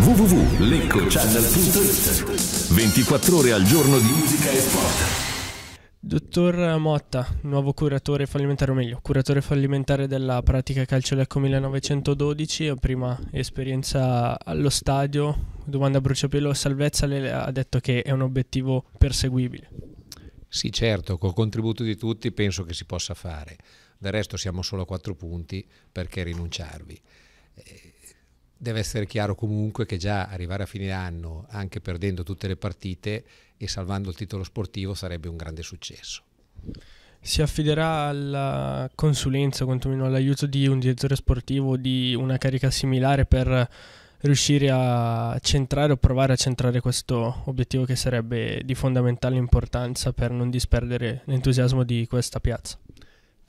www.leccochannel.it 24 ore al giorno di musica e sport. Dottor Motta, nuovo curatore fallimentare, o meglio, curatore fallimentare della pratica calcio Lecco 1912, prima esperienza allo stadio, domanda a bruciapelo, salvezza, le ha detto che è un obiettivo perseguibile. Sì, certo, col contributo di tutti penso che si possa fare. Del resto siamo solo a quattro punti, perché rinunciarvi? Eh, deve essere chiaro comunque che già arrivare a fine anno, anche perdendo tutte le partite e salvando il titolo sportivo, sarebbe un grande successo. Si affiderà alla consulenza, quantomeno all'aiuto di un direttore sportivo di una carica similare per riuscire a centrare o provare a centrare questo obiettivo che sarebbe di fondamentale importanza per non disperdere l'entusiasmo di questa piazza.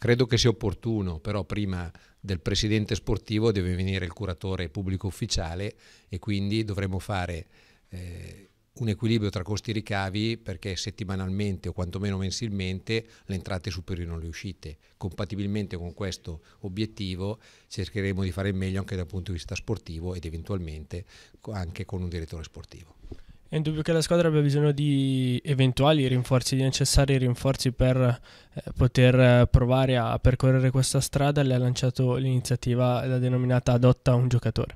Credo che sia opportuno, però prima del presidente sportivo deve venire il curatore pubblico ufficiale e quindi dovremo fare eh, un equilibrio tra costi e ricavi perché settimanalmente o quantomeno mensilmente le entrate superino le uscite. Compatibilmente con questo obiettivo cercheremo di fare il meglio anche dal punto di vista sportivo ed eventualmente anche con un direttore sportivo. È indubbio che la squadra abbia bisogno di eventuali rinforzi, di necessari rinforzi per eh, poter eh, provare a percorrere questa strada. Le ha lanciato l'iniziativa, la denominata Adotta un giocatore.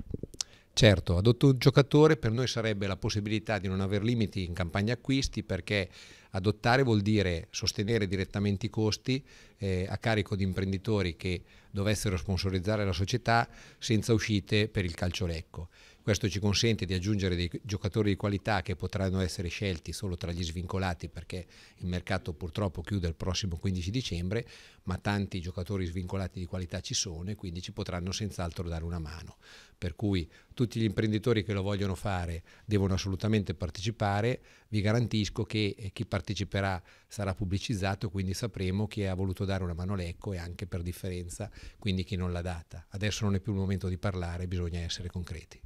Certo, adotta un giocatore per noi sarebbe la possibilità di non avere limiti in campagna acquisti perché adottare vuol dire sostenere direttamente i costi eh, a carico di imprenditori che dovessero sponsorizzare la società senza uscite per il calcio lecco. Questo ci consente di aggiungere dei giocatori di qualità che potranno essere scelti solo tra gli svincolati perché il mercato purtroppo chiude il prossimo 15 dicembre, ma tanti giocatori svincolati di qualità ci sono e quindi ci potranno senz'altro dare una mano. Per cui tutti gli imprenditori che lo vogliono fare devono assolutamente partecipare, vi garantisco che eh, chi parteciperà sarà pubblicizzato, quindi sapremo chi ha voluto dare una mano l'ecco e anche per differenza, quindi chi non l'ha data. Adesso non è più il momento di parlare, bisogna essere concreti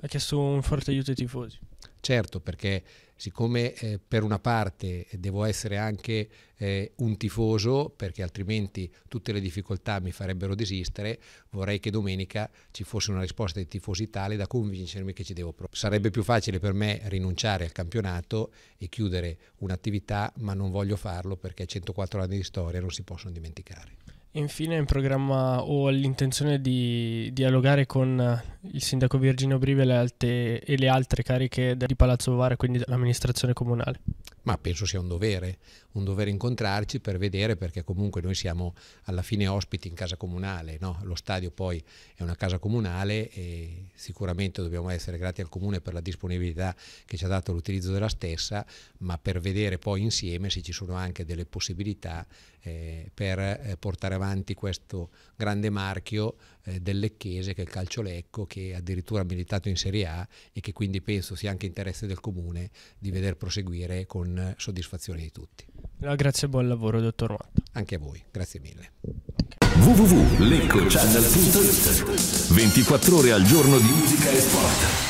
ha chiesto un forte aiuto ai tifosi. Certo, perché siccome eh, per una parte devo essere anche eh, un tifoso, perché altrimenti tutte le difficoltà mi farebbero desistere, vorrei che domenica ci fosse una risposta dei tifosi tale da convincermi che ci devo provare. Sarebbe più facile per me rinunciare al campionato e chiudere un'attività, ma non voglio farlo perché 104 anni di storia non si possono dimenticare. Infine è in programma o l'intenzione di dialogare con eh, il sindaco Virginio Brive e le, alte, e le altre cariche di Palazzo Vara, quindi dell'amministrazione comunale ma penso sia un dovere, un dovere incontrarci per vedere perché comunque noi siamo alla fine ospiti in casa comunale, no? lo stadio poi è una casa comunale e sicuramente dobbiamo essere grati al comune per la disponibilità che ci ha dato l'utilizzo della stessa, ma per vedere poi insieme se ci sono anche delle possibilità eh, per eh, portare avanti questo grande marchio eh, del Lecchese, che è il calcio Lecco, che addirittura ha militato in Serie A e che quindi penso sia anche interesse del Comune di veder proseguire con soddisfazione di tutti. Grazie e buon lavoro, dottor Matta. Anche a voi, grazie mille. www.leccochannel.it 24 ore al giorno di musica e sport.